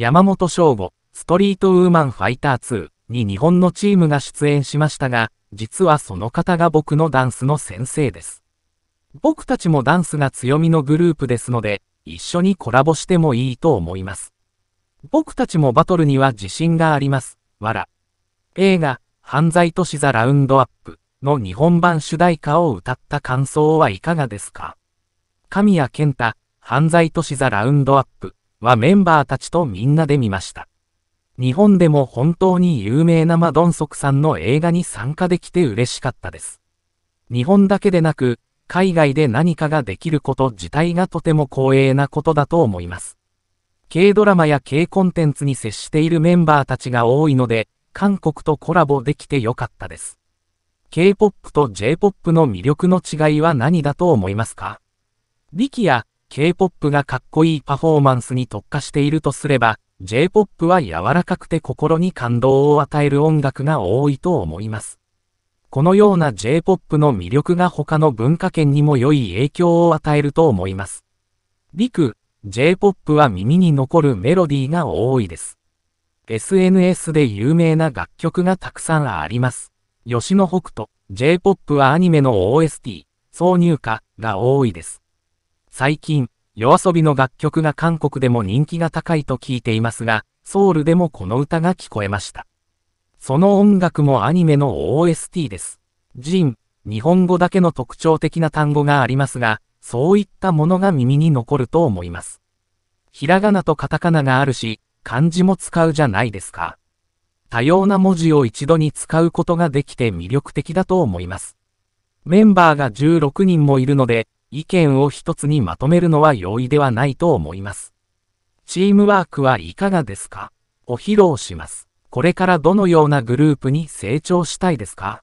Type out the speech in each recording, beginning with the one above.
山本翔吾、ストリートウーマンファイター2に日本のチームが出演しましたが、実はその方が僕のダンスの先生です。僕たちもダンスが強みのグループですので、一緒にコラボしてもいいと思います。僕たちもバトルには自信があります。わら。映画、犯罪都市ザラウンドアップの日本版主題歌を歌った感想はいかがですか神谷健太、犯罪都市ザラウンドアップはメンバーたちとみんなで見ました。日本でも本当に有名なマドンソクさんの映画に参加できて嬉しかったです。日本だけでなく、海外で何かができること自体がとても光栄なことだと思います。軽ドラマや軽コンテンツに接しているメンバーたちが多いので、韓国とコラボできてよかったです。K-POP と J-POP の魅力の違いは何だと思いますか力や K-POP がかっこいいパフォーマンスに特化しているとすれば、J-POP は柔らかくて心に感動を与える音楽が多いと思います。このような J-POP の魅力が他の文化圏にも良い影響を与えると思います。ク、J-POP は耳に残るメロディーが多いです。SNS で有名な楽曲がたくさんあります。吉野北斗、J-POP はアニメの OST、挿入歌が多いです。最近、夜遊びの楽曲が韓国でも人気が高いと聞いていますが、ソウルでもこの歌が聞こえました。その音楽もアニメの OST です。ジン、日本語だけの特徴的な単語がありますが、そういったものが耳に残ると思います。ひらがなとカタカナがあるし、漢字も使うじゃないですか。多様な文字を一度に使うことができて魅力的だと思います。メンバーが16人もいるので、意見を一つにまとめるのは容易ではないと思います。チームワークはいかがですかを披露します。これからどのようなグループに成長したいですか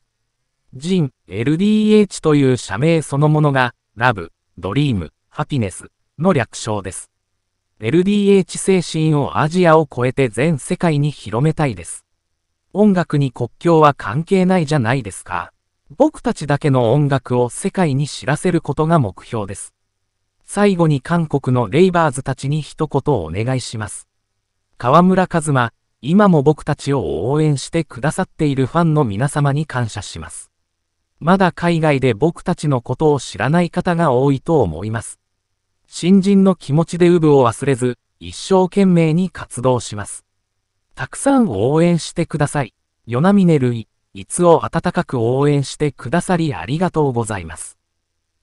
ジン、LDH という社名そのものが、ラブ、ドリーム、ハピネスの略称です。LDH 精神をアジアを超えて全世界に広めたいです。音楽に国境は関係ないじゃないですか。僕たちだけの音楽を世界に知らせることが目標です。最後に韓国のレイバーズたちに一言お願いします。河村和馬、今も僕たちを応援してくださっているファンの皆様に感謝します。まだ海外で僕たちのことを知らない方が多いと思います。新人の気持ちでウブを忘れず、一生懸命に活動します。たくさん応援してください。ヨナミネルイ。いつを温かく応援してくださりありがとうございます。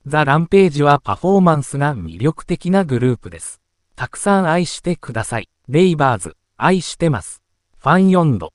ザ・ランページはパフォーマンスが魅力的なグループです。たくさん愛してください。レイバーズ、愛してます。ファンヨンド。